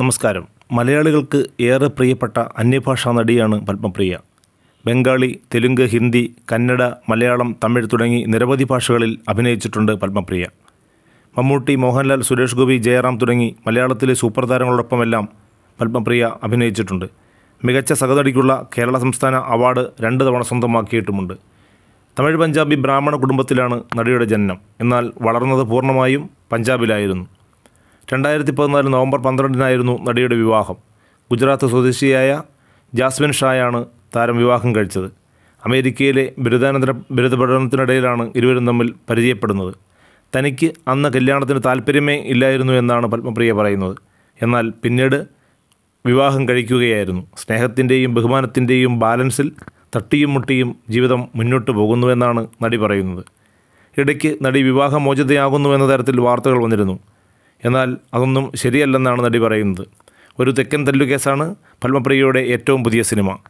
നമസ്കാരം മലയാളികൾക്ക് ഏറെ പ്രിയപ്പെട്ട അന്യഭാഷാ നടിയാണ് പത്മപ്രിയ ബംഗാളി തെലുങ്ക് ഹിന്ദി കന്നഡ മലയാളം തമിഴ് തുടങ്ങി നിരവധി ഭാഷകളിൽ അഭിനയിച്ചിട്ടുണ്ട് പത്മപ്രിയ മമ്മൂട്ടി മോഹൻലാൽ സുരേഷ് ഗോപി ജയറാം തുടങ്ങി മലയാളത്തിലെ സൂപ്പർ താരങ്ങളോടൊപ്പമെല്ലാം പത്മപ്രിയ അഭിനയിച്ചിട്ടുണ്ട് മികച്ച സഹതടിക്കുള്ള കേരള സംസ്ഥാന അവാർഡ് രണ്ട് തവണ സ്വന്തമാക്കിയിട്ടുമുണ്ട് തമിഴ് പഞ്ചാബി ബ്രാഹ്മണ കുടുംബത്തിലാണ് നടിയുടെ ജനനം എന്നാൽ വളർന്നത് പൂർണ്ണമായും പഞ്ചാബിലായിരുന്നു രണ്ടായിരത്തി പതിനാല് നവംബർ പന്ത്രണ്ടിനായിരുന്നു നടിയുടെ വിവാഹം ഗുജറാത്ത് സ്വദേശിയായ ജാസ്മിൻ ഷായാണ് താരം വിവാഹം കഴിച്ചത് അമേരിക്കയിലെ ബിരുദാനന്തര ബിരുദ പഠനത്തിനിടയിലാണ് ഇരുവരും തമ്മിൽ പരിചയപ്പെടുന്നത് തനിക്ക് അന്ന് കല്യാണത്തിന് താല്പര്യമേ ഇല്ലായിരുന്നു എന്നാണ് പത്മപ്രിയ പറയുന്നത് എന്നാൽ പിന്നീട് വിവാഹം കഴിക്കുകയായിരുന്നു സ്നേഹത്തിൻ്റെയും ബഹുമാനത്തിൻ്റെയും ബാലൻസിൽ തട്ടിയും മുട്ടിയും ജീവിതം മുന്നോട്ട് പോകുന്നുവെന്നാണ് നടി പറയുന്നത് ഇടയ്ക്ക് നടി വിവാഹമോചിതയാകുന്നുവെന്ന തരത്തിൽ വാർത്തകൾ വന്നിരുന്നു എന്നാൽ അതൊന്നും ശരിയല്ലെന്നാണ് നടി പറയുന്നത് ഒരു തെക്കൻ തല്ലു കേസാണ് പത്മപ്രിയയുടെ ഏറ്റവും പുതിയ സിനിമ